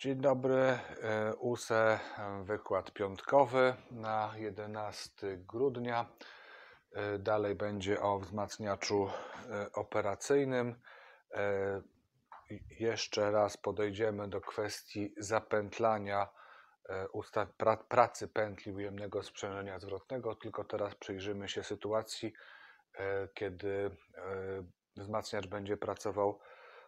Dzień dobry, USE, e, e, wykład piątkowy na 11 grudnia. E, dalej będzie o wzmacniaczu operacyjnym. Jeszcze raz podejdziemy do kwestii zapętlania ustaw, pracy pętli ujemnego sprzężenia zwrotnego, tylko teraz przyjrzymy się sytuacji, kiedy wzmacniacz będzie pracował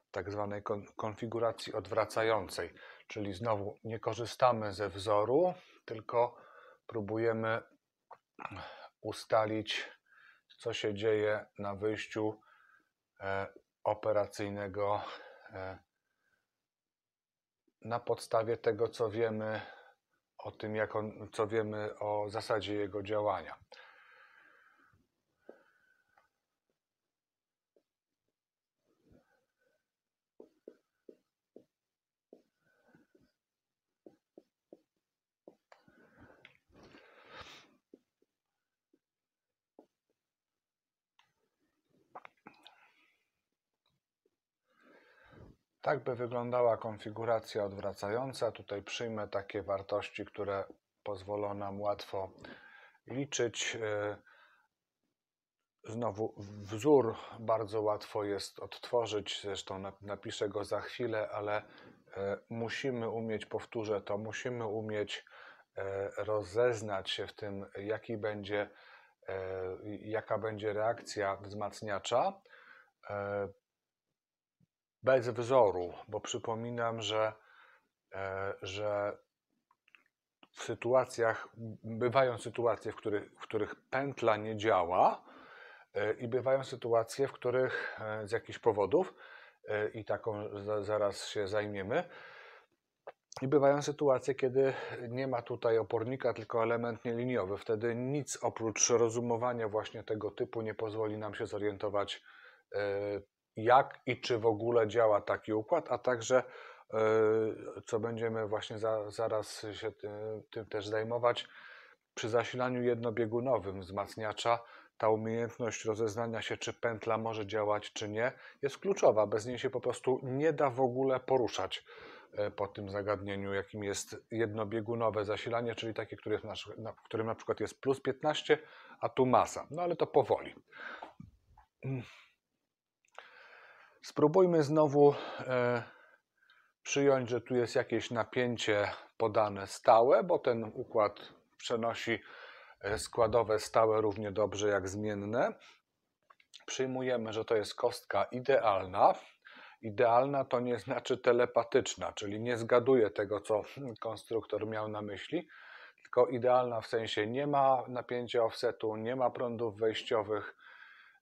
w tak zwanej konfiguracji odwracającej. Czyli znowu nie korzystamy ze wzoru, tylko próbujemy ustalić, co się dzieje na wyjściu e, operacyjnego e, na podstawie tego, co wiemy o tym, jak on, co wiemy o zasadzie jego działania. Tak by wyglądała konfiguracja odwracająca. Tutaj przyjmę takie wartości, które pozwolą nam łatwo liczyć. Y, znowu wzór bardzo łatwo jest odtworzyć, zresztą napiszę go za chwilę, ale y, musimy umieć, powtórzę to, musimy umieć y, rozeznać się w tym, jaki będzie, jaka będzie reakcja wzmacniacza bez wzoru, bo przypominam, że, e, że w sytuacjach, bywają sytuacje, w których, w których pętla nie działa e, i bywają sytuacje, w których e, z jakichś powodów, i taką zaraz się zajmiemy, i bywają sytuacje, kiedy nie ma tutaj opornika, tylko element nieliniowy. Wtedy nic oprócz rozumowania właśnie tego typu nie pozwoli nam się zorientować, jak i czy w ogóle działa taki układ, a także e, co będziemy właśnie za, zaraz się tym, tym też zajmować, przy zasilaniu jednobiegunowym wzmacniacza ta umiejętność rozeznania się, czy pętla może działać, czy nie, jest kluczowa. Bez niej się po prostu nie da w ogóle poruszać e, po tym zagadnieniu, jakim jest jednobiegunowe zasilanie, czyli takie, które jest nasz, na, w którym na przykład jest plus 15, a tu masa. No ale to powoli. Mm. Spróbujmy znowu e, przyjąć, że tu jest jakieś napięcie podane stałe, bo ten układ przenosi e, składowe stałe równie dobrze jak zmienne. Przyjmujemy, że to jest kostka idealna. Idealna to nie znaczy telepatyczna, czyli nie zgaduje tego, co konstruktor miał na myśli, tylko idealna w sensie nie ma napięcia offsetu, nie ma prądów wejściowych,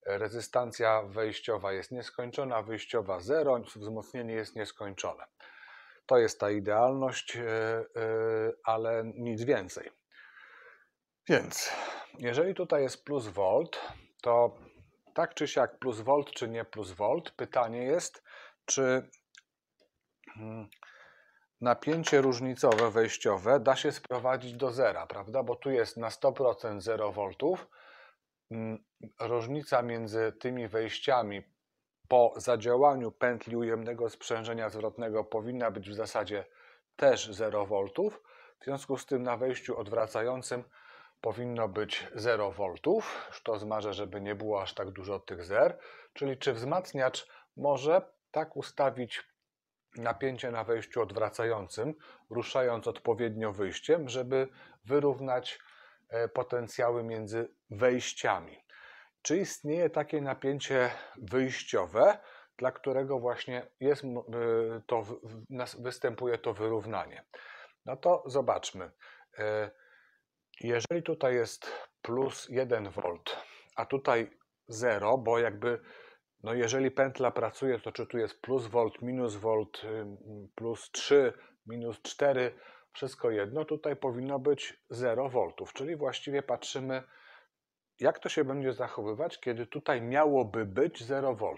rezystancja wejściowa jest nieskończona, wyjściowa 0, wzmocnienie jest nieskończone. To jest ta idealność, e, e, ale nic więcej. Więc jeżeli tutaj jest plus volt, to tak czy siak plus volt czy nie plus volt, pytanie jest, czy hmm, napięcie różnicowe wejściowe da się sprowadzić do zera, prawda? Bo tu jest na 100% 0 voltów, różnica między tymi wejściami po zadziałaniu pętli ujemnego sprzężenia zwrotnego powinna być w zasadzie też 0 V. W związku z tym na wejściu odwracającym powinno być 0 V. To zmarzę, żeby nie było aż tak dużo tych zer. Czyli czy wzmacniacz może tak ustawić napięcie na wejściu odwracającym, ruszając odpowiednio wyjściem, żeby wyrównać E, potencjały między wejściami. Czy istnieje takie napięcie wyjściowe, dla którego właśnie jest e, to, występuje to wyrównanie? No to zobaczmy. E, jeżeli tutaj jest plus 1 V, a tutaj 0, bo jakby no jeżeli pętla pracuje, to czy tu jest plus volt, minus volt, plus 3, minus 4, wszystko jedno, tutaj powinno być 0 V, czyli właściwie patrzymy, jak to się będzie zachowywać, kiedy tutaj miałoby być 0 V.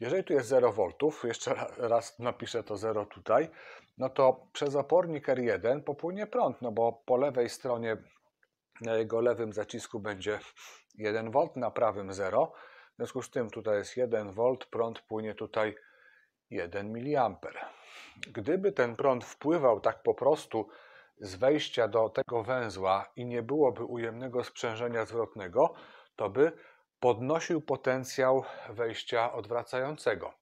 Jeżeli tu jest 0 V, jeszcze raz napiszę to 0 tutaj, no to przez opornik R1 popłynie prąd, no bo po lewej stronie na jego lewym zacisku będzie 1 V, na prawym 0. W związku z tym tutaj jest 1 V, prąd płynie tutaj 1 mA. Gdyby ten prąd wpływał tak po prostu z wejścia do tego węzła i nie byłoby ujemnego sprzężenia zwrotnego, to by podnosił potencjał wejścia odwracającego.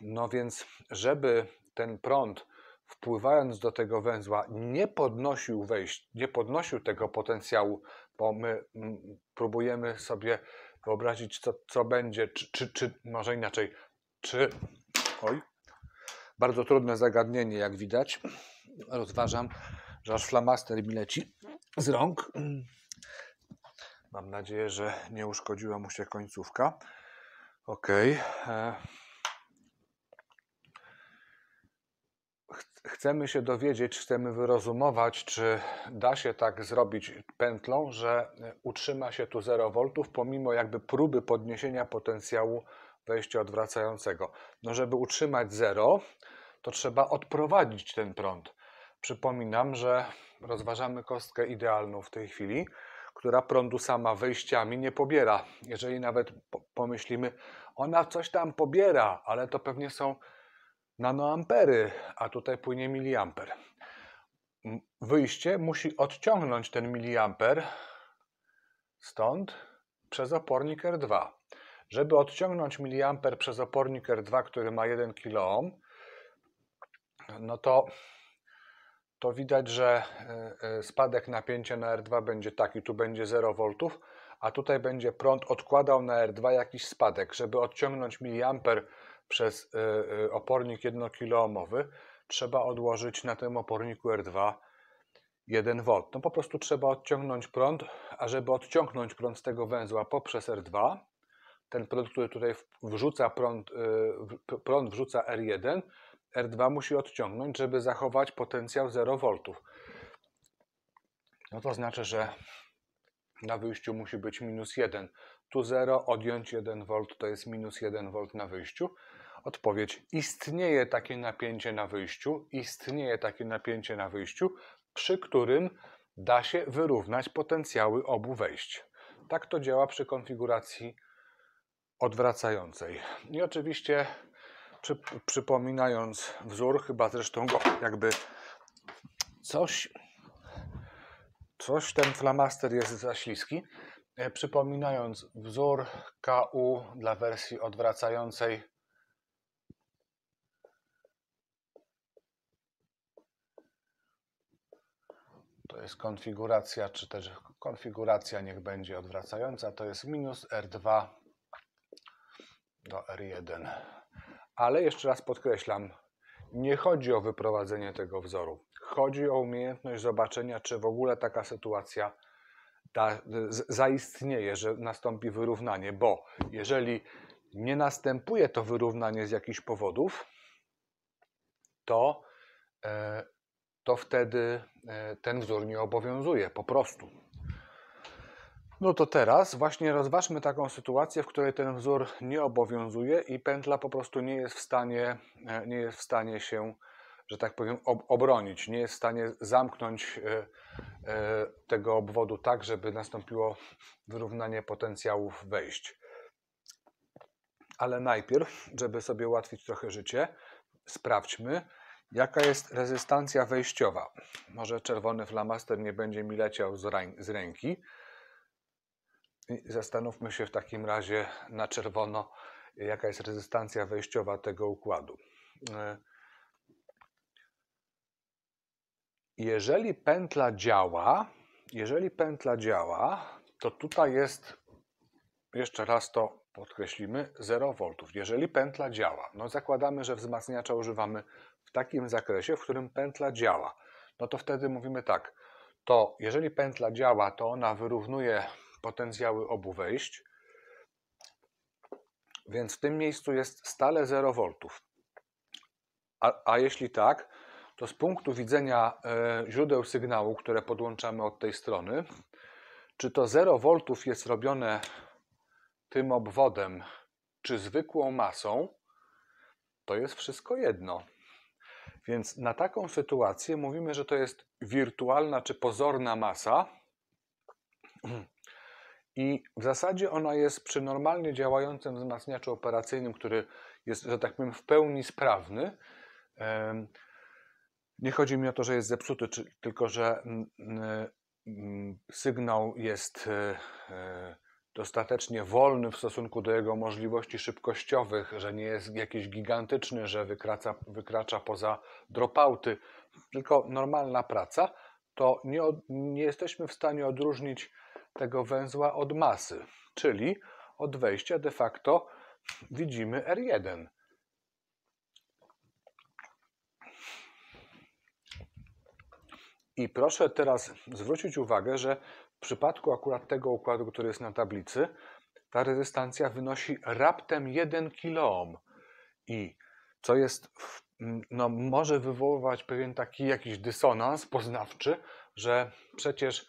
No więc, żeby ten prąd wpływając do tego węzła nie podnosił wejść, nie podnosił tego potencjału, bo my mm, próbujemy sobie wyobrazić, co, co będzie, czy, czy, czy może inaczej, czy. Oj, bardzo trudne zagadnienie, jak widać. Rozważam, że aż flamaster mi leci z rąk. Mam nadzieję, że nie uszkodziła mu się końcówka. Ok. E. Chcemy się dowiedzieć, chcemy wyrozumować, czy da się tak zrobić pętlą, że utrzyma się tu 0 V pomimo jakby próby podniesienia potencjału wejście odwracającego. No, żeby utrzymać zero, to trzeba odprowadzić ten prąd. Przypominam, że rozważamy kostkę idealną w tej chwili, która prądu sama wyjściami nie pobiera. Jeżeli nawet pomyślimy, ona coś tam pobiera, ale to pewnie są nanoampery, a tutaj płynie miliamper. Wyjście musi odciągnąć ten miliamper stąd przez opornik R2. Żeby odciągnąć mA przez opornik R2, który ma 1 kOhm, no to, to widać, że e, e, spadek napięcia na R2 będzie taki, tu będzie 0 V, a tutaj będzie prąd odkładał na R2 jakiś spadek. Żeby odciągnąć mA przez e, opornik 1 kiloohmowy, trzeba odłożyć na tym oporniku R2 1 V. No po prostu trzeba odciągnąć prąd, a żeby odciągnąć prąd z tego węzła poprzez R2, ten produkt, który tutaj wrzuca prąd, y, prąd wrzuca R1, R2 musi odciągnąć, żeby zachować potencjał 0 V. No to znaczy, że na wyjściu musi być minus 1. Tu 0, odjąć 1 V to jest minus 1 V na wyjściu. Odpowiedź. Istnieje takie napięcie na wyjściu, istnieje takie napięcie na wyjściu, przy którym da się wyrównać potencjały obu wejść. Tak to działa przy konfiguracji odwracającej. I oczywiście przy, przypominając wzór, chyba zresztą go jakby coś, coś ten flamaster jest za śliski, e, przypominając wzór KU dla wersji odwracającej to jest konfiguracja, czy też konfiguracja niech będzie odwracająca, to jest minus R2 do R1. Ale jeszcze raz podkreślam, nie chodzi o wyprowadzenie tego wzoru. Chodzi o umiejętność zobaczenia, czy w ogóle taka sytuacja ta, zaistnieje, że nastąpi wyrównanie, bo jeżeli nie następuje to wyrównanie z jakichś powodów, to, e, to wtedy e, ten wzór nie obowiązuje po prostu. No to teraz właśnie rozważmy taką sytuację, w której ten wzór nie obowiązuje i pętla po prostu nie jest w stanie, e, nie jest w stanie się, że tak powiem, ob obronić. Nie jest w stanie zamknąć e, e, tego obwodu tak, żeby nastąpiło wyrównanie potencjałów wejść. Ale najpierw, żeby sobie ułatwić trochę życie, sprawdźmy, jaka jest rezystancja wejściowa. Może czerwony flamaster nie będzie mi leciał z, z ręki i zastanówmy się w takim razie na czerwono, jaka jest rezystancja wejściowa tego układu. E, jeżeli pętla działa, jeżeli pętla działa, to tutaj jest, jeszcze raz to podkreślimy, 0 V. Jeżeli pętla działa, no zakładamy, że wzmacniacza używamy w takim zakresie, w którym pętla działa, no to wtedy mówimy tak, to jeżeli pętla działa, to ona wyrównuje potencjały obu wejść. Więc w tym miejscu jest stale 0 V. A, a jeśli tak, to z punktu widzenia e, źródeł sygnału, które podłączamy od tej strony, czy to 0 V jest robione tym obwodem, czy zwykłą masą, to jest wszystko jedno. Więc na taką sytuację mówimy, że to jest wirtualna czy pozorna masa, hmm. I w zasadzie ona jest przy normalnie działającym wzmacniaczu operacyjnym, który jest, że tak powiem, w pełni sprawny. Nie chodzi mi o to, że jest zepsuty, tylko że mm, mm, mm, sygnał jest e, e, dostatecznie wolny w stosunku do jego możliwości szybkościowych, że nie jest jakiś gigantyczny, że wykracza wykracza poza dropouty, tylko normalna praca, to nie, nie jesteśmy w stanie odróżnić tego węzła od masy, czyli od wejścia de facto widzimy R1. I proszę teraz zwrócić uwagę, że w przypadku akurat tego układu, który jest na tablicy, ta rezystancja wynosi raptem 1 kOhm. I co jest, no, może wywoływać pewien taki jakiś dysonans poznawczy, że przecież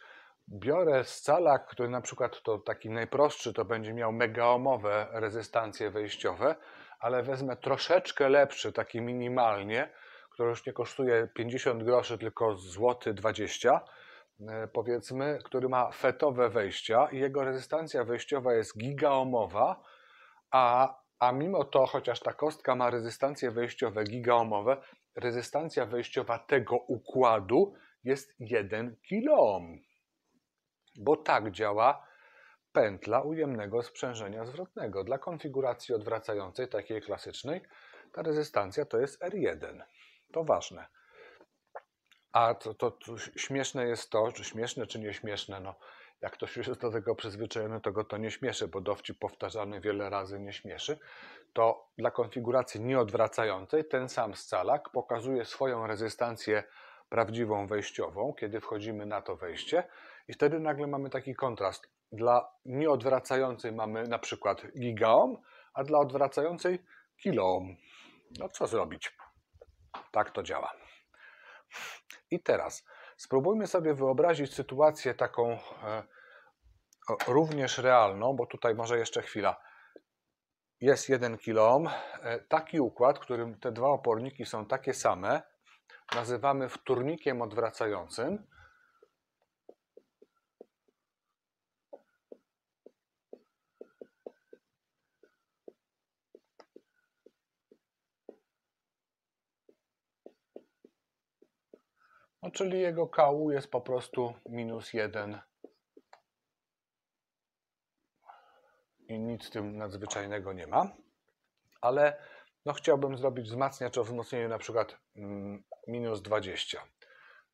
biorę scalak, który na przykład to taki najprostszy, to będzie miał megaomowe rezystancje wejściowe, ale wezmę troszeczkę lepszy, taki minimalnie, który już nie kosztuje 50 groszy, tylko złoty 20, e, powiedzmy, który ma fetowe wejścia i jego rezystancja wejściowa jest gigaomowa, a, a mimo to, chociaż ta kostka ma rezystancje wejściowe gigaomowe, rezystancja wejściowa tego układu jest 1 kiloohm bo tak działa pętla ujemnego sprzężenia zwrotnego. Dla konfiguracji odwracającej, takiej klasycznej, ta rezystancja to jest R1. To ważne. A to, to, to śmieszne jest to, czy śmieszne, czy nieśmieszne, no jak ktoś już jest do tego przyzwyczajony, to go to nie śmieszy, bo dowcip powtarzany wiele razy nie śmieszy, to dla konfiguracji nieodwracającej ten sam scalak pokazuje swoją rezystancję prawdziwą wejściową, kiedy wchodzimy na to wejście, i wtedy nagle mamy taki kontrast. Dla nieodwracającej mamy na przykład gigaom, a dla odwracającej kiloohm. No co zrobić? Tak to działa. I teraz spróbujmy sobie wyobrazić sytuację taką e, również realną, bo tutaj może jeszcze chwila. Jest 1 kiloohm. E, taki układ, w którym te dwa oporniki są takie same, nazywamy wtórnikiem odwracającym No, czyli jego KU jest po prostu minus 1 i nic tym nadzwyczajnego nie ma, ale no chciałbym zrobić wzmacniacz o wzmocnieniu na przykład mm, minus 20.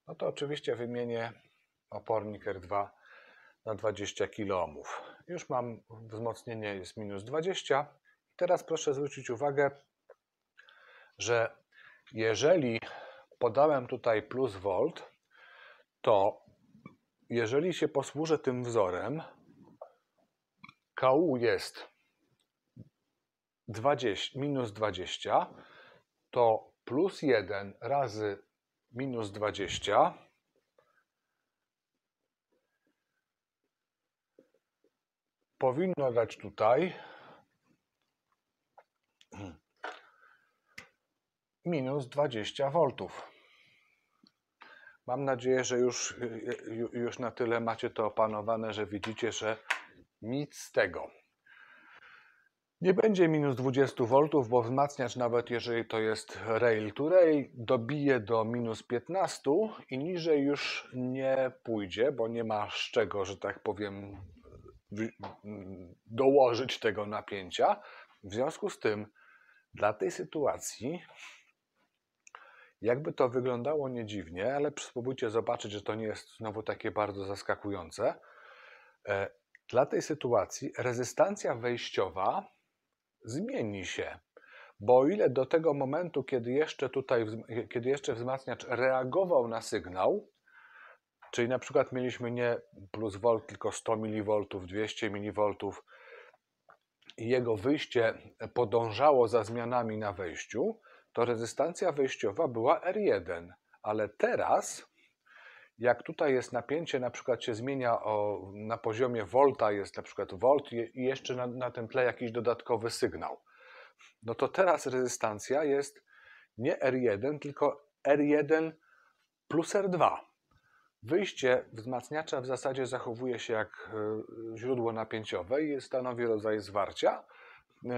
No to oczywiście wymienię opornik R2 na 20 kilo Już mam wzmocnienie jest minus 20. Teraz proszę zwrócić uwagę, że jeżeli podałem tutaj plus volt, to jeżeli się posłużę tym wzorem, KU jest 20, minus 20, to plus 1 razy minus 20 powinno dać tutaj minus 20 V. Mam nadzieję, że już, już na tyle macie to opanowane, że widzicie, że nic z tego. Nie będzie minus 20 V, bo wzmacniacz, nawet jeżeli to jest rail to rail, dobije do minus 15 i niżej już nie pójdzie, bo nie ma z czego, że tak powiem, dołożyć tego napięcia. W związku z tym, dla tej sytuacji jakby to wyglądało nie dziwnie, ale spróbujcie zobaczyć, że to nie jest znowu takie bardzo zaskakujące. E, dla tej sytuacji rezystancja wejściowa zmieni się, bo o ile do tego momentu, kiedy jeszcze tutaj, e, kiedy jeszcze wzmacniacz reagował na sygnał, czyli na przykład mieliśmy nie plus volt, tylko 100 mV, 200 mV, i jego wyjście podążało za zmianami na wejściu, to rezystancja wyjściowa była R1, ale teraz jak tutaj jest napięcie, na przykład się zmienia o, na poziomie volta, jest na przykład volt i jeszcze na, na tym tle jakiś dodatkowy sygnał, no to teraz rezystancja jest nie R1, tylko R1 plus R2. Wyjście wzmacniacza w zasadzie zachowuje się jak e, źródło napięciowe i stanowi rodzaj zwarcia, e,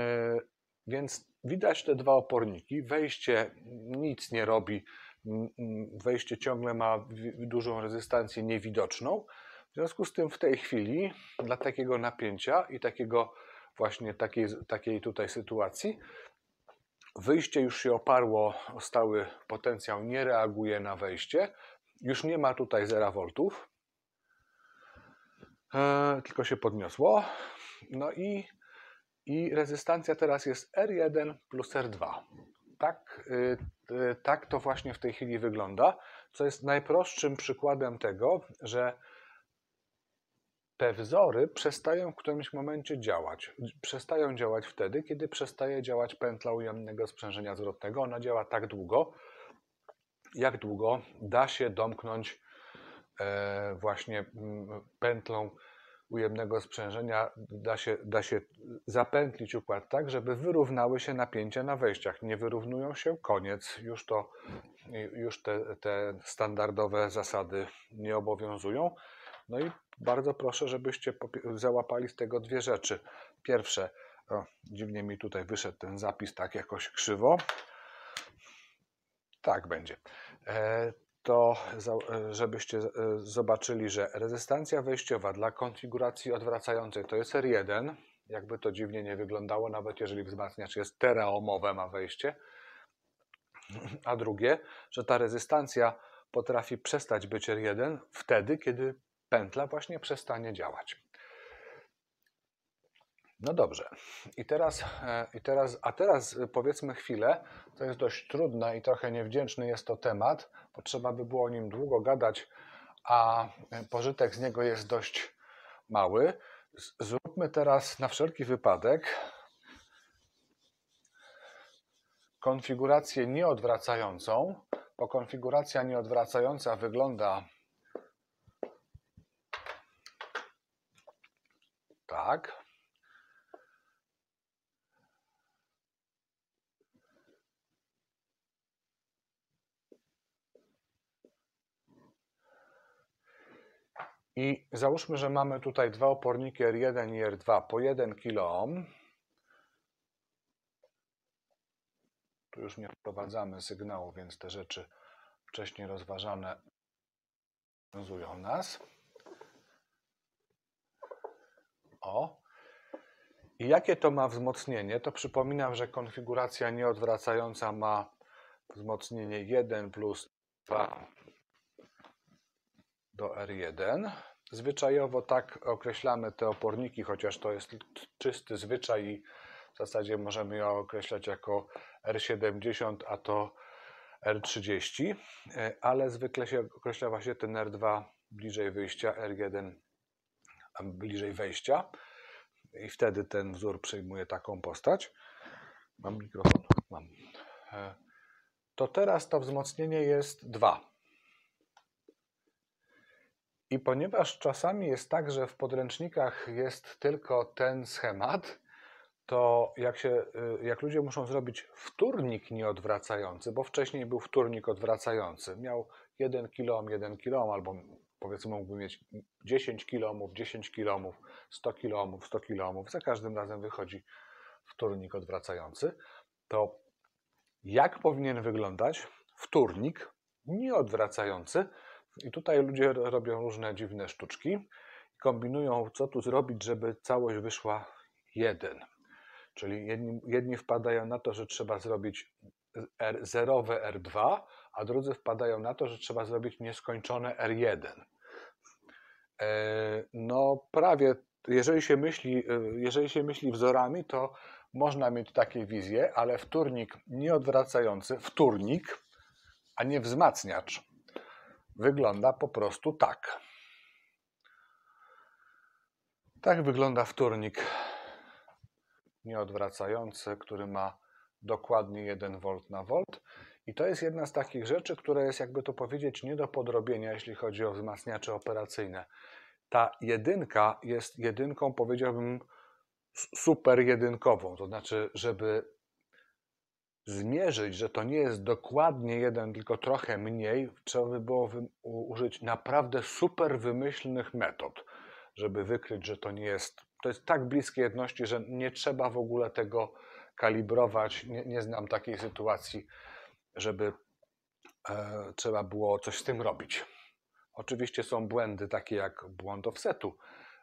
więc widać te dwa oporniki. Wejście nic nie robi, mm, mm, wejście ciągle ma dużą rezystancję niewidoczną. W związku z tym w tej chwili dla takiego napięcia i takiego właśnie takiej, takiej tutaj sytuacji wyjście już się oparło o stały potencjał, nie reaguje na wejście. Już nie ma tutaj 0 V, e, tylko się podniosło. No i i rezystancja teraz jest R1 plus R2. Tak, y, y, tak to właśnie w tej chwili wygląda, co jest najprostszym przykładem tego, że te wzory przestają w którymś momencie działać. Przestają działać wtedy, kiedy przestaje działać pętla ujemnego sprzężenia zwrotnego. Ona działa tak długo, jak długo da się domknąć e, właśnie mm, pętlą ujemnego sprzężenia da się, da się zapętlić układ tak, żeby wyrównały się napięcia na wejściach. Nie wyrównują się, koniec. Już, to, już te, te standardowe zasady nie obowiązują. No i bardzo proszę, żebyście załapali z tego dwie rzeczy. Pierwsze, o, dziwnie mi tutaj wyszedł ten zapis tak jakoś krzywo. Tak będzie. E, to e, żebyście e, zobaczyli, że rezystancja wejściowa dla konfiguracji odwracającej to jest R1, jakby to dziwnie nie wyglądało, nawet jeżeli wzmacniacz jest tereomowe ma wejście, a drugie, że ta rezystancja potrafi przestać być R1 wtedy, kiedy pętla właśnie przestanie działać. No dobrze. I teraz, e, i teraz, a teraz e, powiedzmy chwilę, to jest dość trudne i trochę niewdzięczny jest to temat, bo trzeba by było o nim długo gadać, a e, pożytek z niego jest dość mały. Zróbmy teraz na wszelki wypadek konfigurację nieodwracającą, bo konfiguracja nieodwracająca wygląda tak. I załóżmy, że mamy tutaj dwa oporniki R1 i R2 po 1 kiloohm. Tu już nie wprowadzamy sygnału, więc te rzeczy wcześniej rozważane wiązują nas. O. I jakie to ma wzmocnienie? To przypominam, że konfiguracja nieodwracająca ma wzmocnienie 1 plus 2 do R1. Zwyczajowo tak określamy te oporniki, chociaż to jest czysty zwyczaj i w zasadzie możemy je określać jako R70, a to R30, e, ale zwykle się określa właśnie ten R2 bliżej wyjścia, R1 bliżej wejścia i wtedy ten wzór przyjmuje taką postać. Mam mikrofon? Mam. E, to teraz to wzmocnienie jest 2. I ponieważ czasami jest tak, że w podręcznikach jest tylko ten schemat, to jak, się, y, jak ludzie muszą zrobić wtórnik nieodwracający, bo wcześniej był wtórnik odwracający, miał 1 kilom, 1 kilom, albo powiedzmy mógłby mieć 10 kilomów, 10 kilomów, 100 kilomów, 100 kilomów, za każdym razem wychodzi wtórnik odwracający, to jak powinien wyglądać wtórnik nieodwracający, i tutaj ludzie robią różne dziwne sztuczki i kombinują, co tu zrobić, żeby całość wyszła jeden. Czyli jedni, jedni wpadają na to, że trzeba zrobić R, zerowe R2, a drudzy wpadają na to, że trzeba zrobić nieskończone R1. E, no, prawie, jeżeli się myśli, e, jeżeli się myśli wzorami, to można mieć takie wizje, ale wtórnik nieodwracający, wtórnik, a nie wzmacniacz, wygląda po prostu tak. Tak wygląda wtórnik nieodwracający, który ma dokładnie 1 V na V. I to jest jedna z takich rzeczy, która jest, jakby to powiedzieć, nie do podrobienia, jeśli chodzi o wzmacniacze operacyjne. Ta jedynka jest jedynką, powiedziałbym, super jedynkową. To znaczy, żeby zmierzyć, że to nie jest dokładnie jeden, tylko trochę mniej, trzeba by było użyć naprawdę super wymyślnych metod, żeby wykryć, że to nie jest. To jest tak bliskie jedności, że nie trzeba w ogóle tego kalibrować. Nie, nie znam takiej sytuacji, żeby e, trzeba było coś z tym robić. Oczywiście są błędy takie jak błąd offsetu,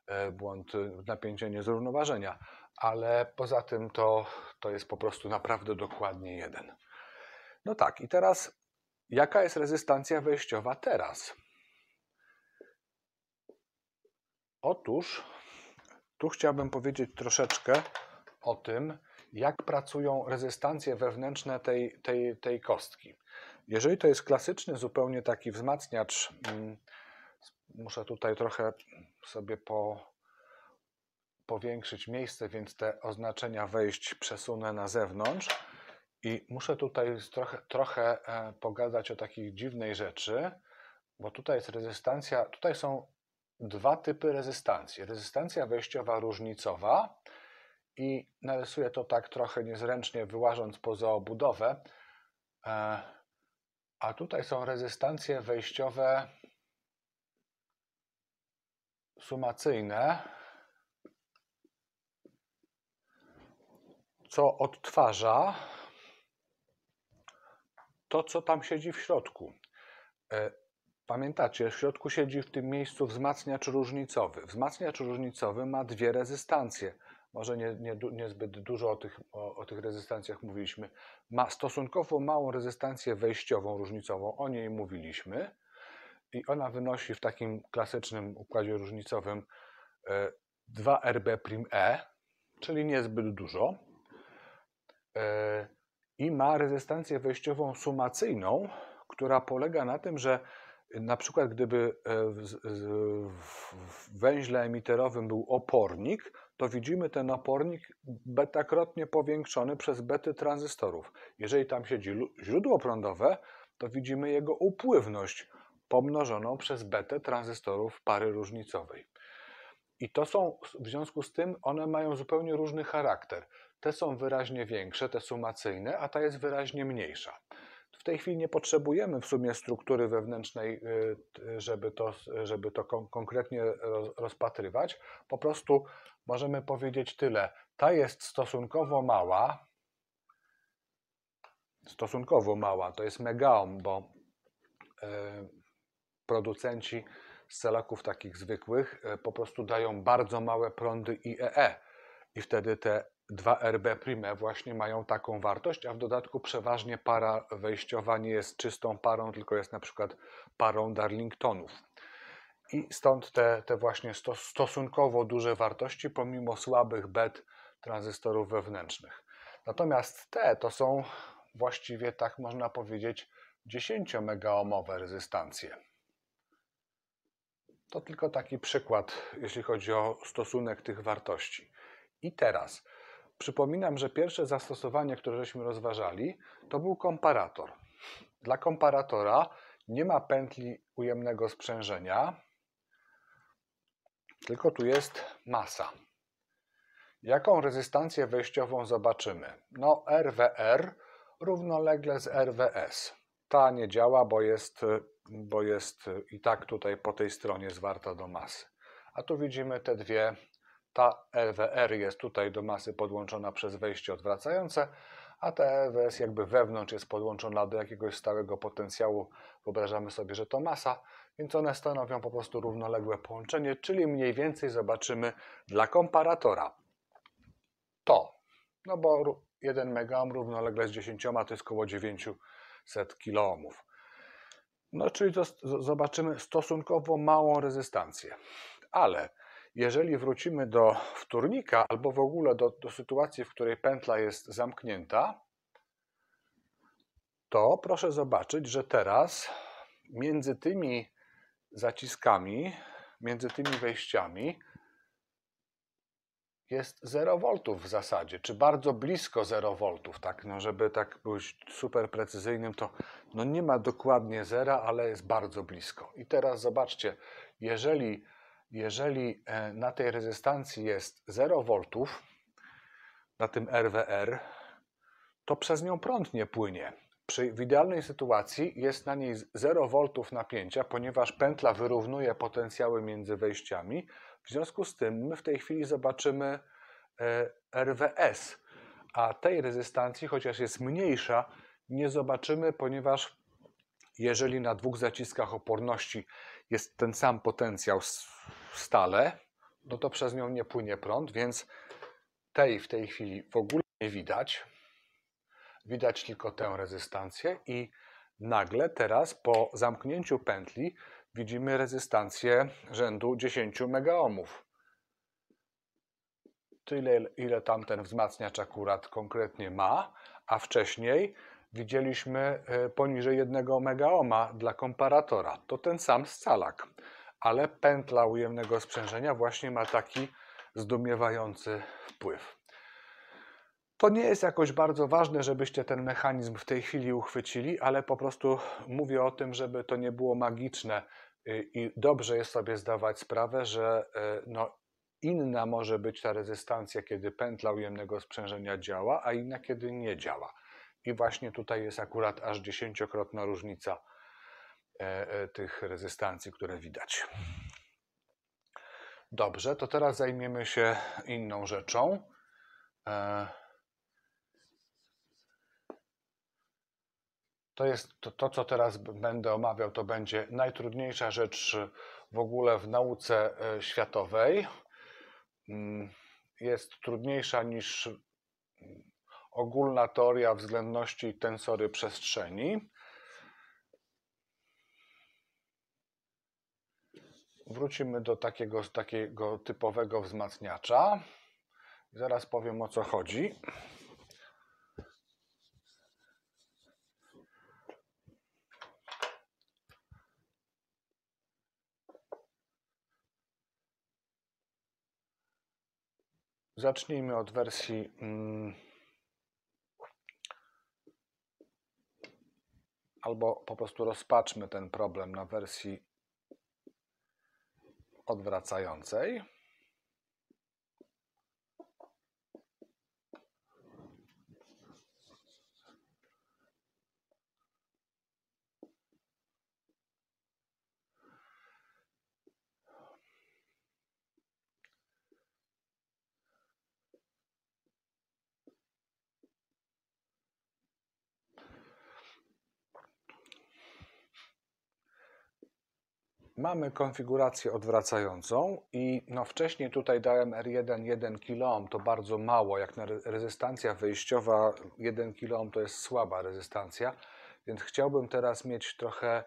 E, błąd e, napięcia niezrównoważenia, ale poza tym to, to jest po prostu naprawdę dokładnie jeden. No tak, i teraz jaka jest rezystancja wejściowa teraz? Otóż tu chciałbym powiedzieć troszeczkę o tym, jak pracują rezystancje wewnętrzne tej, tej, tej kostki. Jeżeli to jest klasyczny zupełnie taki wzmacniacz mm, muszę tutaj trochę sobie po, powiększyć miejsce, więc te oznaczenia wejść przesunę na zewnątrz. I muszę tutaj trochę, trochę e, pogadać o takiej dziwnej rzeczy, bo tutaj jest rezystancja, tutaj są dwa typy rezystancji. Rezystancja wejściowa różnicowa i narysuję to tak trochę niezręcznie, wyłażąc poza obudowę. E, a tutaj są rezystancje wejściowe sumacyjne, co odtwarza to, co tam siedzi w środku. E, pamiętacie, w środku siedzi w tym miejscu wzmacniacz różnicowy. Wzmacniacz różnicowy ma dwie rezystancje. Może nie, nie, niezbyt dużo o tych, o, o tych rezystancjach mówiliśmy. Ma stosunkowo małą rezystancję wejściową różnicową, o niej mówiliśmy i ona wynosi w takim klasycznym układzie różnicowym 2RB'E, e, czyli niezbyt dużo e, i ma rezystancję wejściową sumacyjną, która polega na tym, że na przykład gdyby e, w węźle emiterowym był opornik, to widzimy ten opornik betakrotnie powiększony przez bety tranzystorów. Jeżeli tam siedzi źródło prądowe, to widzimy jego upływność, pomnożoną przez betę tranzystorów pary różnicowej. I to są, w związku z tym, one mają zupełnie różny charakter. Te są wyraźnie większe, te sumacyjne, a ta jest wyraźnie mniejsza. W tej chwili nie potrzebujemy w sumie struktury wewnętrznej, y, żeby to, żeby to konkretnie rozpatrywać. Po prostu możemy powiedzieć tyle. Ta jest stosunkowo mała, stosunkowo mała, to jest megaom, bo y, producenci celaków takich zwykłych e, po prostu dają bardzo małe prądy IEE e. i wtedy te 2RB prime właśnie mają taką wartość, a w dodatku przeważnie para wejściowa nie jest czystą parą, tylko jest na przykład parą Darlingtonów. I stąd te, te właśnie stosunkowo duże wartości pomimo słabych bet tranzystorów wewnętrznych. Natomiast te to są właściwie tak można powiedzieć 10 megaomowe rezystancje. To tylko taki przykład, jeśli chodzi o stosunek tych wartości. I teraz przypominam, że pierwsze zastosowanie, które żeśmy rozważali, to był komparator. Dla komparatora nie ma pętli ujemnego sprzężenia, tylko tu jest masa. Jaką rezystancję wejściową zobaczymy? No RWR równolegle z RWS. Ta nie działa, bo jest bo jest i tak tutaj po tej stronie zwarta do masy. A tu widzimy te dwie. Ta LWR jest tutaj do masy podłączona przez wejście odwracające, a ta LWS jakby wewnątrz jest podłączona do jakiegoś stałego potencjału. Wyobrażamy sobie, że to masa, więc one stanowią po prostu równoległe połączenie, czyli mniej więcej zobaczymy dla komparatora to, no bo 1 megaohm równolegle z 10 to jest około 900 kiloohmów. No, czyli to zobaczymy stosunkowo małą rezystancję. Ale jeżeli wrócimy do wtórnika albo w ogóle do, do sytuacji, w której pętla jest zamknięta, to proszę zobaczyć, że teraz między tymi zaciskami, między tymi wejściami jest 0 V w zasadzie, czy bardzo blisko 0 V, tak, no żeby tak być super precyzyjnym, to no nie ma dokładnie zera, ale jest bardzo blisko. I teraz zobaczcie, jeżeli, jeżeli e, na tej rezystancji jest 0 V, na tym RWR, to przez nią prąd nie płynie. Przy, w idealnej sytuacji jest na niej 0 V napięcia, ponieważ pętla wyrównuje potencjały między wejściami, w związku z tym my w tej chwili zobaczymy e, RWS, a tej rezystancji, chociaż jest mniejsza, nie zobaczymy, ponieważ jeżeli na dwóch zaciskach oporności jest ten sam potencjał stale, no to przez nią nie płynie prąd, więc tej w tej chwili w ogóle nie widać. Widać tylko tę rezystancję i nagle teraz po zamknięciu pętli widzimy rezystancję rzędu 10 megaomów. Tyle, ile tamten wzmacniacz akurat konkretnie ma, a wcześniej widzieliśmy e, poniżej 1 megaoma dla komparatora. To ten sam scalak, ale pętla ujemnego sprzężenia właśnie ma taki zdumiewający wpływ. To nie jest jakoś bardzo ważne, żebyście ten mechanizm w tej chwili uchwycili, ale po prostu mówię o tym, żeby to nie było magiczne y, i dobrze jest sobie zdawać sprawę, że y, no, inna może być ta rezystancja, kiedy pętla ujemnego sprzężenia działa, a inna, kiedy nie działa. I właśnie tutaj jest akurat aż dziesięciokrotna różnica y, tych rezystancji, które widać. Dobrze, to teraz zajmiemy się inną rzeczą. E, To jest to, to, co teraz będę omawiał, to będzie najtrudniejsza rzecz y, w ogóle w nauce y, światowej. Mm, jest trudniejsza niż y, ogólna teoria względności tensory przestrzeni. Wrócimy do takiego, takiego typowego wzmacniacza. Zaraz powiem o co chodzi. Zacznijmy od wersji. Mm, albo po prostu rozpatrzmy ten problem na wersji odwracającej. Mamy konfigurację odwracającą i no wcześniej tutaj dałem R1 1 kOhm, to bardzo mało, jak na rezystancja wyjściowa 1 kOhm to jest słaba rezystancja, więc chciałbym teraz mieć trochę,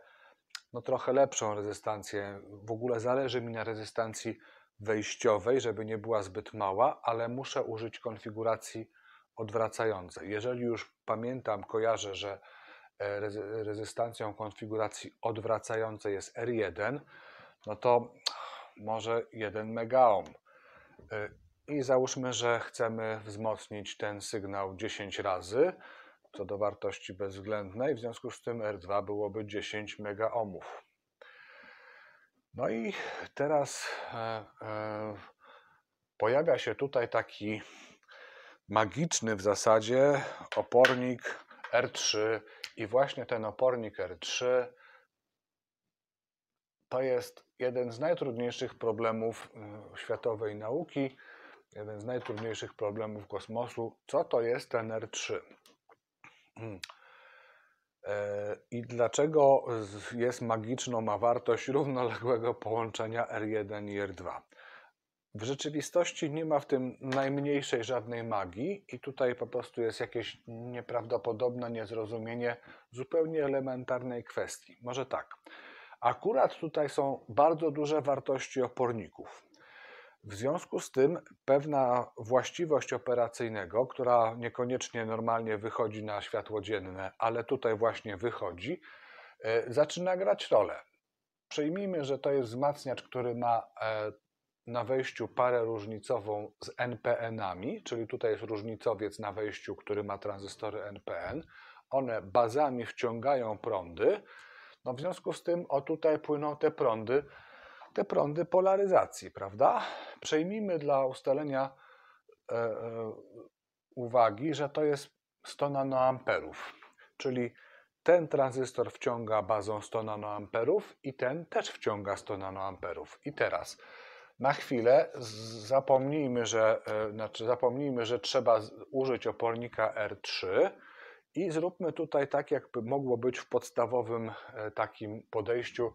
no trochę lepszą rezystancję. W ogóle zależy mi na rezystancji wejściowej, żeby nie była zbyt mała, ale muszę użyć konfiguracji odwracającej. Jeżeli już pamiętam, kojarzę, że rezystancją konfiguracji odwracającej jest R1, no to może 1 megaohm. I załóżmy, że chcemy wzmocnić ten sygnał 10 razy, co do wartości bezwzględnej, w związku z tym R2 byłoby 10 megaohmów. No i teraz e, e, pojawia się tutaj taki magiczny w zasadzie opornik R3 i właśnie ten opornik R3 to jest jeden z najtrudniejszych problemów y, światowej nauki, jeden z najtrudniejszych problemów kosmosu. Co to jest ten R3? Hmm. E, I dlaczego jest magiczną ma wartość równoległego połączenia R1 i R2? W rzeczywistości nie ma w tym najmniejszej żadnej magii, i tutaj po prostu jest jakieś nieprawdopodobne niezrozumienie zupełnie elementarnej kwestii. Może tak. Akurat tutaj są bardzo duże wartości oporników. W związku z tym pewna właściwość operacyjnego, która niekoniecznie normalnie wychodzi na światło dzienne, ale tutaj właśnie wychodzi, e, zaczyna grać rolę. Przyjmijmy, że to jest wzmacniacz, który ma e, na wejściu parę różnicową z NPN-ami, czyli tutaj jest różnicowiec na wejściu, który ma tranzystory NPN. One bazami wciągają prądy, no w związku z tym o tutaj płyną te prądy, te prądy polaryzacji, prawda? Przejmijmy dla ustalenia e, e, uwagi, że to jest 100 nanoamperów, czyli ten tranzystor wciąga bazą 100 nanoamperów i ten też wciąga 100 nanoamperów. I teraz na chwilę zapomnijmy, że, e, znaczy zapomnijmy, że trzeba użyć opornika R3 i zróbmy tutaj tak, jak mogło być w podstawowym e, takim podejściu,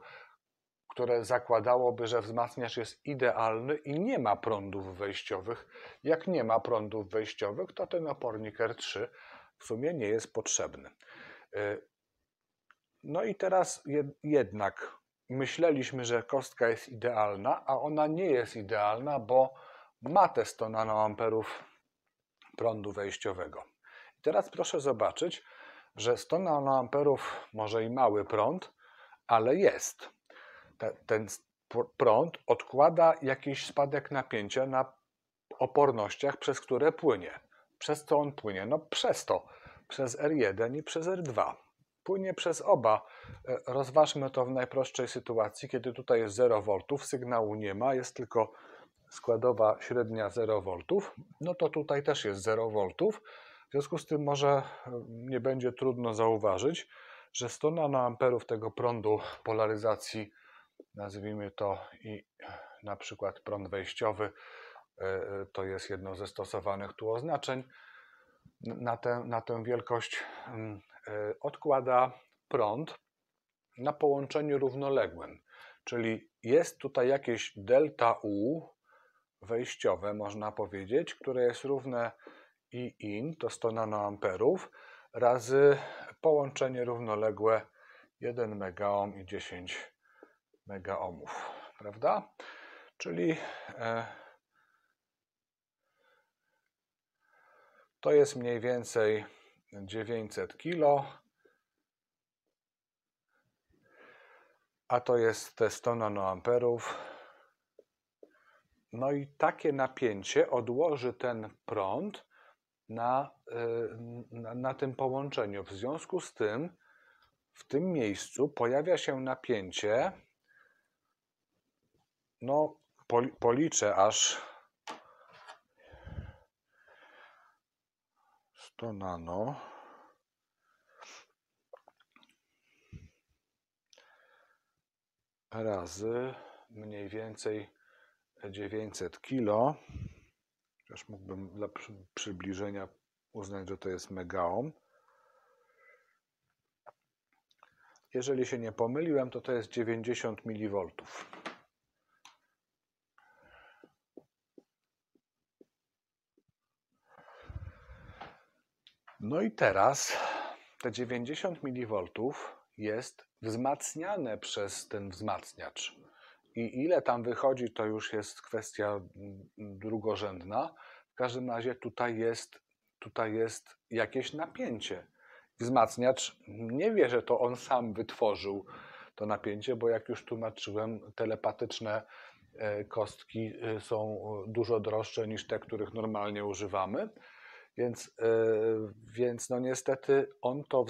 które zakładałoby, że wzmacniacz jest idealny i nie ma prądów wejściowych. Jak nie ma prądów wejściowych, to ten opornik R3 w sumie nie jest potrzebny. E, no i teraz jednak myśleliśmy, że kostka jest idealna, a ona nie jest idealna, bo ma te 100 nanoamperów prądu wejściowego. I teraz proszę zobaczyć, że 100 nanoamperów może i mały prąd, ale jest. Ten prąd odkłada jakiś spadek napięcia na opornościach, przez które płynie. Przez co on płynie? No przez to, przez R1 i przez R2 płynie przez oba. E, rozważmy to w najprostszej sytuacji, kiedy tutaj jest 0 V, sygnału nie ma, jest tylko składowa średnia 0 V, no to tutaj też jest 0 V. W związku z tym może e, nie będzie trudno zauważyć, że 100 nanoamperów tego prądu polaryzacji, nazwijmy to i na przykład prąd wejściowy, e, to jest jedno ze stosowanych tu oznaczeń, na tę, na tę wielkość mm, E, odkłada prąd na połączeniu równoległym. Czyli jest tutaj jakieś delta U wejściowe, można powiedzieć, które jest równe I in, to 100 nanoamperów, razy połączenie równoległe 1 megaom i 10 megaomów, prawda? Czyli e, to jest mniej więcej 900 kilo. A to jest te 100 nanoamperów. No i takie napięcie odłoży ten prąd na, y, na, na tym połączeniu. W związku z tym w tym miejscu pojawia się napięcie. No, policzę aż 100 nano. razy mniej więcej 900 kilo. Chociaż mógłbym dla przybliżenia uznać, że to jest megaom. Jeżeli się nie pomyliłem, to to jest 90 mV. No i teraz te 90 mV jest wzmacniane przez ten wzmacniacz. I ile tam wychodzi, to już jest kwestia mm, drugorzędna. W każdym razie tutaj jest, tutaj jest jakieś napięcie. Wzmacniacz nie wie, że to on sam wytworzył to napięcie, bo jak już tłumaczyłem, telepatyczne e, kostki e, są e, dużo droższe niż te, których normalnie używamy. Więc, e, więc no niestety on to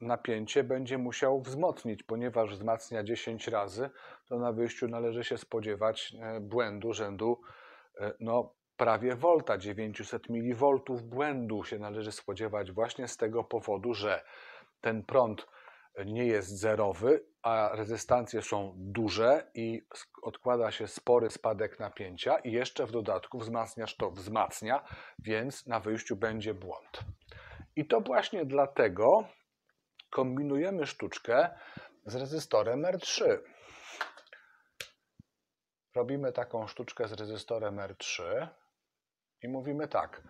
napięcie będzie musiał wzmocnić, ponieważ wzmacnia 10 razy, to na wyjściu należy się spodziewać e, błędu rzędu e, no, prawie volta, 900 mV błędu się należy spodziewać właśnie z tego powodu, że ten prąd nie jest zerowy, a rezystancje są duże i odkłada się spory spadek napięcia i jeszcze w dodatku wzmacniasz to wzmacnia, więc na wyjściu będzie błąd. I to właśnie dlatego kombinujemy sztuczkę z rezystorem R3. Robimy taką sztuczkę z rezystorem R3 i mówimy tak,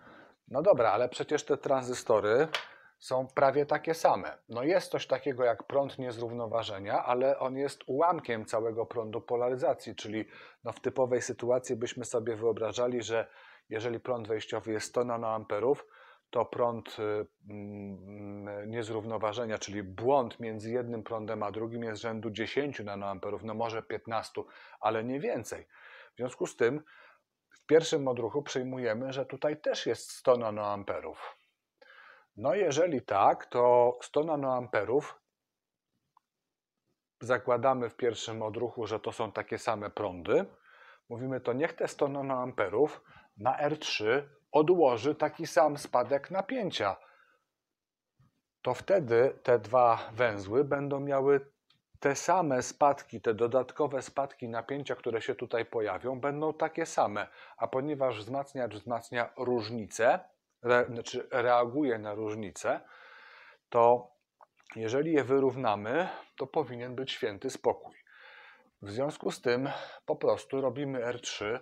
no dobra, ale przecież te tranzystory są prawie takie same. No jest coś takiego jak prąd niezrównoważenia, ale on jest ułamkiem całego prądu polaryzacji, czyli no w typowej sytuacji byśmy sobie wyobrażali, że jeżeli prąd wejściowy jest 100 nanoamperów, to prąd y, mm, niezrównoważenia, czyli błąd między jednym prądem a drugim jest rzędu 10 nanoamperów, no może 15, ale nie więcej. W związku z tym w pierwszym odruchu przyjmujemy, że tutaj też jest 100 nanoamperów. No jeżeli tak, to 100 nanoamperów zakładamy w pierwszym odruchu, że to są takie same prądy. Mówimy to niech te 100 nanoamperów na R3 odłoży taki sam spadek napięcia. To wtedy te dwa węzły będą miały te same spadki, te dodatkowe spadki napięcia, które się tutaj pojawią, będą takie same. A ponieważ wzmacniacz wzmacnia różnice re, znaczy reaguje na różnice, to jeżeli je wyrównamy, to powinien być święty spokój. W związku z tym po prostu robimy R3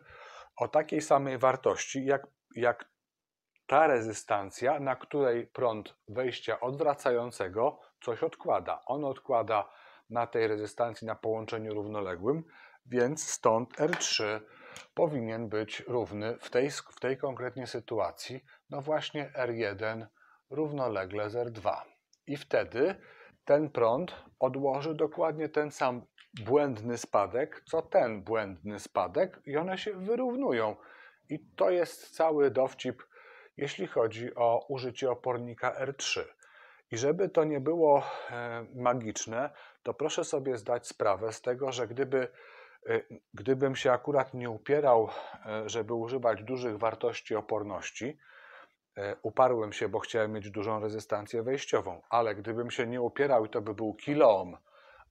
o takiej samej wartości, jak, jak ta rezystancja, na której prąd wejścia odwracającego coś odkłada. On odkłada na tej rezystancji na połączeniu równoległym, więc stąd R3 powinien być równy w tej, w tej konkretnie sytuacji, no właśnie R1 równolegle z R2. I wtedy ten prąd odłoży dokładnie ten sam błędny spadek, co ten błędny spadek i one się wyrównują. I to jest cały dowcip, jeśli chodzi o użycie opornika R3. I żeby to nie było e, magiczne, to proszę sobie zdać sprawę z tego, że gdyby E, gdybym się akurat nie upierał, e, żeby używać dużych wartości oporności, e, uparłem się, bo chciałem mieć dużą rezystancję wejściową, ale gdybym się nie upierał i to by był kiloohm,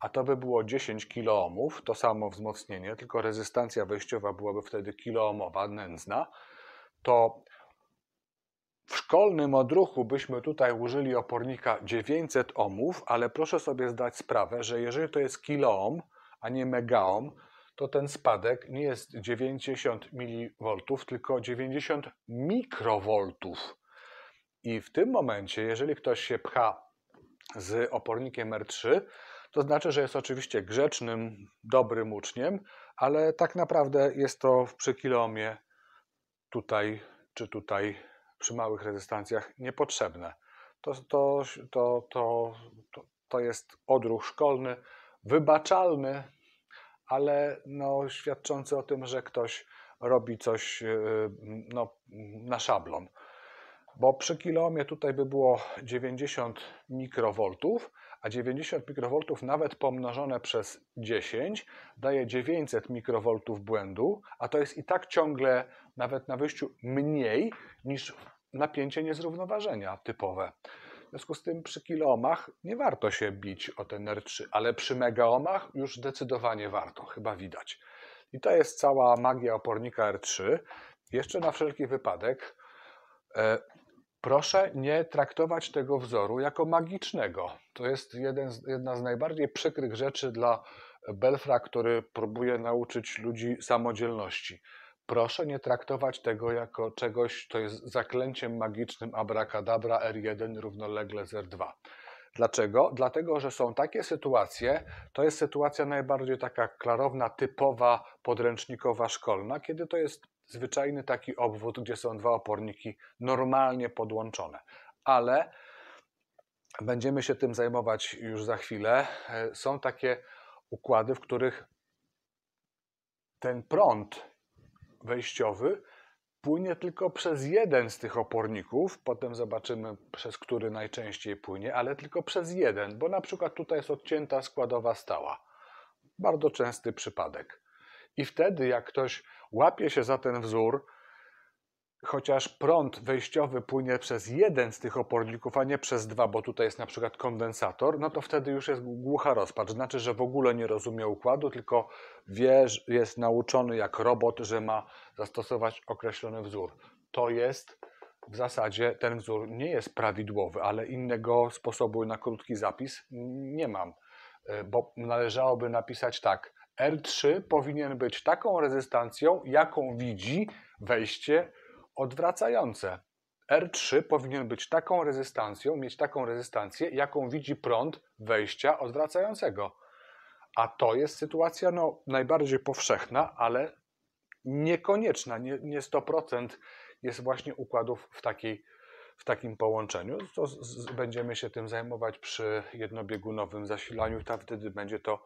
a to by było 10 kiloohmów, to samo wzmocnienie, tylko rezystancja wejściowa byłaby wtedy kiloohmowa, nędzna, to w szkolnym odruchu byśmy tutaj użyli opornika 900 ohmów, ale proszę sobie zdać sprawę, że jeżeli to jest kiloohm, a nie megaohm, to ten spadek nie jest 90 mV, tylko 90 mikrowoltów. I w tym momencie, jeżeli ktoś się pcha z opornikiem R3, to znaczy, że jest oczywiście grzecznym, dobrym uczniem, ale tak naprawdę jest to w przykilomie tutaj czy tutaj przy małych rezystancjach niepotrzebne. To, to, to, to, to jest odruch szkolny, wybaczalny, ale no, świadczący o tym, że ktoś robi coś e, no, na szablon. Bo przy kilomie tutaj by było 90 mikrowoltów, a 90 mikrowoltów nawet pomnożone przez 10 daje 900 mikrowoltów błędu, a to jest i tak ciągle nawet na wyjściu mniej niż napięcie niezrównoważenia typowe. W związku z tym przy kiloomach nie warto się bić o ten R3, ale przy megaomach już zdecydowanie warto, chyba widać. I to jest cała magia opornika R3. Jeszcze na wszelki wypadek e, proszę nie traktować tego wzoru jako magicznego. To jest jeden z, jedna z najbardziej przykrych rzeczy dla Belfra, który próbuje nauczyć ludzi samodzielności. Proszę nie traktować tego jako czegoś, co jest zaklęciem magicznym abracadabra R1 równolegle z R2. Dlaczego? Dlatego, że są takie sytuacje, to jest sytuacja najbardziej taka klarowna, typowa, podręcznikowa, szkolna, kiedy to jest zwyczajny taki obwód, gdzie są dwa oporniki normalnie podłączone. Ale będziemy się tym zajmować już za chwilę. E, są takie układy, w których ten prąd wejściowy płynie tylko przez jeden z tych oporników, potem zobaczymy przez który najczęściej płynie, ale tylko przez jeden, bo na przykład tutaj jest odcięta składowa stała. Bardzo częsty przypadek. I wtedy, jak ktoś łapie się za ten wzór, chociaż prąd wejściowy płynie przez jeden z tych oporników, a nie przez dwa, bo tutaj jest na przykład kondensator, no to wtedy już jest głucha rozpacz. Znaczy, że w ogóle nie rozumie układu, tylko wie, jest nauczony jak robot, że ma zastosować określony wzór. To jest w zasadzie ten wzór nie jest prawidłowy, ale innego sposobu na krótki zapis nie mam, e, bo należałoby napisać tak. R3 powinien być taką rezystancją, jaką widzi wejście odwracające. R3 powinien być taką rezystancją, mieć taką rezystancję, jaką widzi prąd wejścia odwracającego. A to jest sytuacja no, najbardziej powszechna, ale niekonieczna. Nie, nie 100% jest właśnie układów w, takiej, w takim połączeniu. To z, z, będziemy się tym zajmować przy jednobiegunowym zasilaniu, tam wtedy będzie to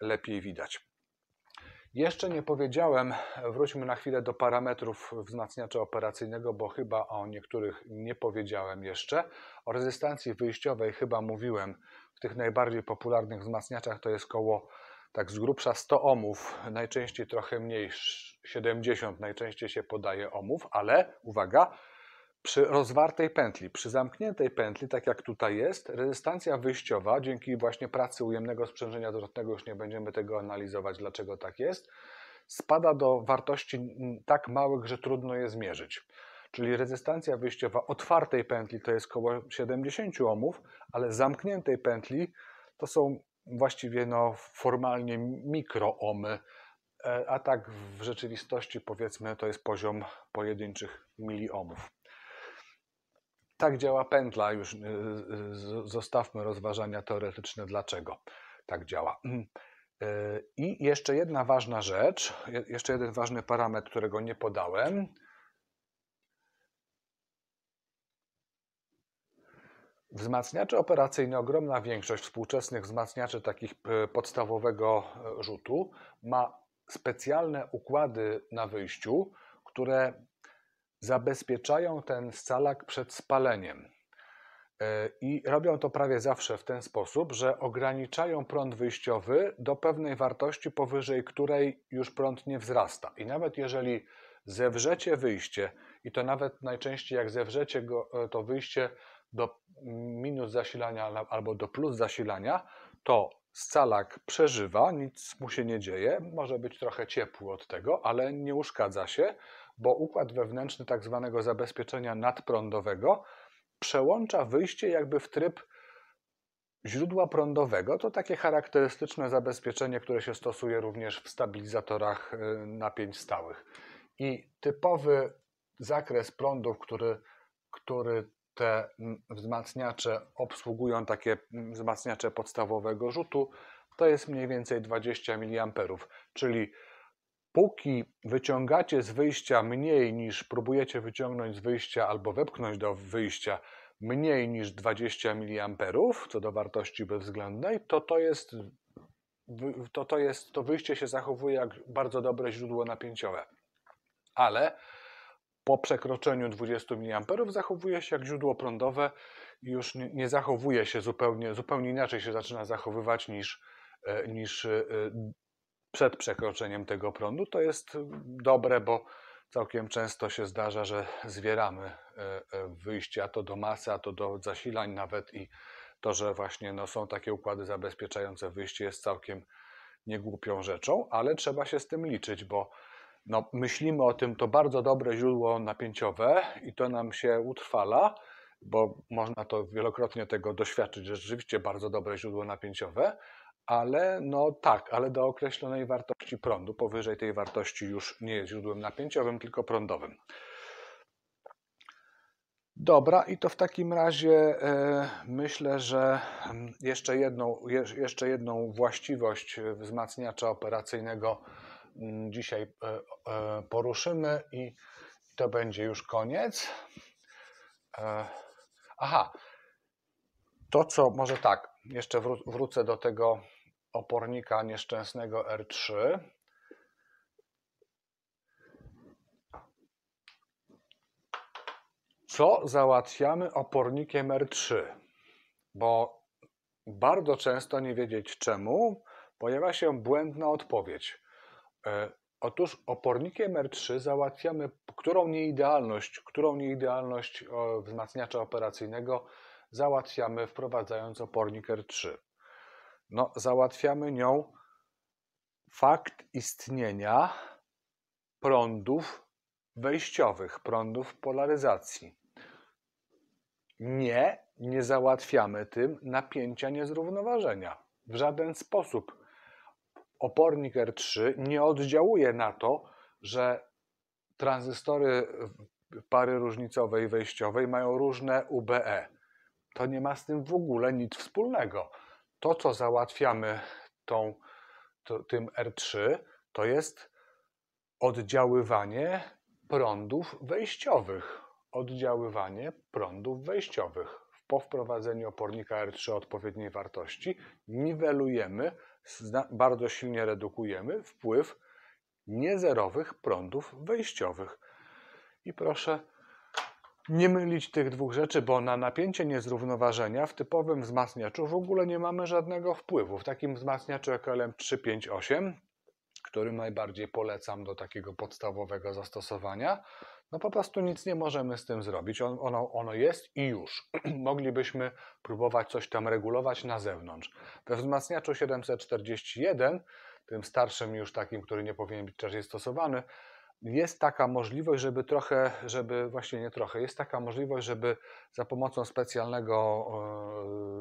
lepiej widać. Jeszcze nie powiedziałem, wróćmy na chwilę do parametrów wzmacniacza operacyjnego, bo chyba o niektórych nie powiedziałem jeszcze. O rezystancji wyjściowej chyba mówiłem w tych najbardziej popularnych wzmacniaczach, to jest koło tak z grubsza 100 ohmów, najczęściej trochę mniej, 70 najczęściej się podaje ohmów, ale uwaga, przy rozwartej pętli, przy zamkniętej pętli, tak jak tutaj jest, rezystancja wyjściowa, dzięki właśnie pracy ujemnego sprzężenia zwrotnego, już nie będziemy tego analizować, dlaczego tak jest, spada do wartości tak małych, że trudno je zmierzyć. Czyli rezystancja wyjściowa otwartej pętli to jest około 70 ohmów, ale zamkniętej pętli to są właściwie no, formalnie mikroomy, e, a tak w rzeczywistości powiedzmy to jest poziom pojedynczych miliohmów tak działa pętla, już y, y, zostawmy rozważania teoretyczne, dlaczego tak działa. Mm. Y, I jeszcze jedna ważna rzecz, jeszcze jeden ważny parametr, którego nie podałem. Wzmacniacze operacyjne, ogromna większość współczesnych wzmacniaczy takich podstawowego e, rzutu ma specjalne układy na wyjściu, które zabezpieczają ten scalak przed spaleniem. E, I robią to prawie zawsze w ten sposób, że ograniczają prąd wyjściowy do pewnej wartości, powyżej której już prąd nie wzrasta. I nawet jeżeli zewrzecie wyjście, i to nawet najczęściej jak zewrzecie go, e, to wyjście do minus zasilania albo do plus zasilania, to scalak przeżywa, nic mu się nie dzieje, może być trochę ciepły od tego, ale nie uszkadza się bo układ wewnętrzny tak zwanego zabezpieczenia nadprądowego przełącza wyjście jakby w tryb źródła prądowego. To takie charakterystyczne zabezpieczenie, które się stosuje również w stabilizatorach y, napięć stałych. I typowy zakres prądów, który, który te wzmacniacze obsługują, takie wzmacniacze podstawowego rzutu, to jest mniej więcej 20 mA, czyli póki wyciągacie z wyjścia mniej niż próbujecie wyciągnąć z wyjścia albo wepchnąć do wyjścia mniej niż 20 mA co do wartości bezwzględnej, to to jest to, to jest to wyjście się zachowuje jak bardzo dobre źródło napięciowe. Ale po przekroczeniu 20 mA zachowuje się jak źródło prądowe i już nie, nie zachowuje się zupełnie, zupełnie inaczej się zaczyna zachowywać niż, e, niż e, przed przekroczeniem tego prądu. To jest dobre, bo całkiem często się zdarza, że zwieramy e, e, wyjście, a to do masy, a to do zasilań nawet i to, że właśnie no, są takie układy zabezpieczające wyjście jest całkiem niegłupią rzeczą, ale trzeba się z tym liczyć, bo no, myślimy o tym, to bardzo dobre źródło napięciowe i to nam się utrwala, bo można to wielokrotnie tego doświadczyć, że rzeczywiście bardzo dobre źródło napięciowe, ale no tak, ale do określonej wartości prądu. Powyżej tej wartości już nie jest źródłem napięciowym, tylko prądowym. Dobra, i to w takim razie e, myślę, że mm, jeszcze jedną, jeszcze jedną właściwość wzmacniacza operacyjnego mm, dzisiaj e, e, poruszymy i to będzie już koniec. Aha, to co, może tak, jeszcze wrócę do tego opornika nieszczęsnego R3. Co załatwiamy opornikiem R3? Bo bardzo często nie wiedzieć czemu pojawia się błędna odpowiedź. E, otóż opornikiem R3 załatwiamy którą nieidealność, którą nieidealność wzmacniacza operacyjnego załatwiamy wprowadzając opornik R3. No, załatwiamy nią fakt istnienia prądów wejściowych, prądów polaryzacji. Nie, nie załatwiamy tym napięcia niezrównoważenia. W żaden sposób. Opornik R3 nie oddziałuje na to, że tranzystory pary różnicowej wejściowej mają różne UBE. To nie ma z tym w ogóle nic wspólnego to, co załatwiamy tą, to, tym R3, to jest oddziaływanie prądów wejściowych. Oddziaływanie prądów wejściowych. Po wprowadzeniu opornika R3 odpowiedniej wartości niwelujemy, bardzo silnie redukujemy wpływ niezerowych prądów wejściowych. I proszę nie mylić tych dwóch rzeczy, bo na napięcie niezrównoważenia w typowym wzmacniaczu w ogóle nie mamy żadnego wpływu. W takim wzmacniaczu jak LM358, który najbardziej polecam do takiego podstawowego zastosowania, no po prostu nic nie możemy z tym zrobić. On, ono, ono jest i już. Moglibyśmy próbować coś tam regulować na zewnątrz. We wzmacniaczu 741, tym starszym już takim, który nie powinien być też stosowany, jest taka możliwość, żeby trochę, żeby właśnie nie trochę, jest taka możliwość, żeby za pomocą specjalnego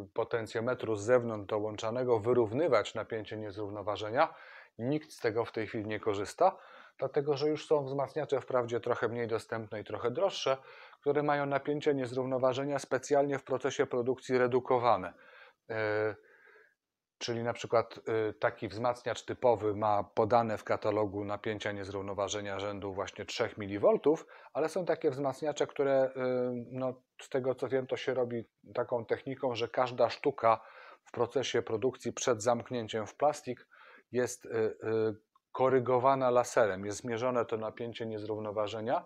e, potencjometru z zewnątrz dołączanego wyrównywać napięcie niezrównoważenia. Nikt z tego w tej chwili nie korzysta, dlatego że już są wzmacniacze wprawdzie trochę mniej dostępne i trochę droższe, które mają napięcie niezrównoważenia specjalnie w procesie produkcji redukowane. E, Czyli na przykład y, taki wzmacniacz typowy ma podane w katalogu napięcia niezrównoważenia rzędu właśnie 3 mV, ale są takie wzmacniacze, które y, no, z tego co wiem to się robi taką techniką, że każda sztuka w procesie produkcji przed zamknięciem w plastik jest y, korygowana laserem, jest zmierzone to napięcie niezrównoważenia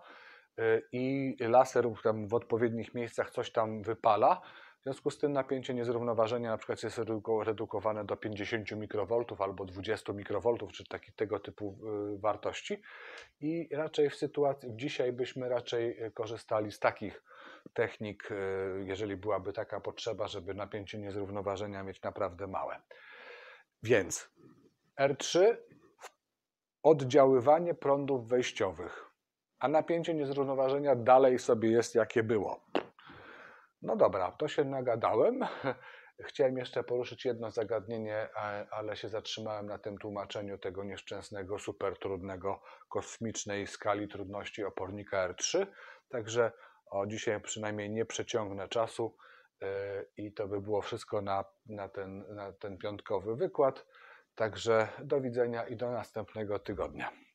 i laser w odpowiednich miejscach coś tam wypala związku z tym napięcie niezrównoważenia na przykład jest redukowane do 50 mikrowoltów albo 20 mikrowoltów, czy taki, tego typu y, wartości. I raczej w sytuacji, dzisiaj byśmy raczej y, korzystali z takich technik, y, jeżeli byłaby taka potrzeba, żeby napięcie niezrównoważenia mieć naprawdę małe. Więc R3 oddziaływanie prądów wejściowych, a napięcie niezrównoważenia dalej sobie jest jakie było. No dobra, to się nagadałem. Chciałem jeszcze poruszyć jedno zagadnienie, ale się zatrzymałem na tym tłumaczeniu tego nieszczęsnego, super trudnego kosmicznej skali trudności opornika R3. Także o, dzisiaj przynajmniej nie przeciągnę czasu y, i to by było wszystko na, na, ten, na ten piątkowy wykład. Także do widzenia i do następnego tygodnia.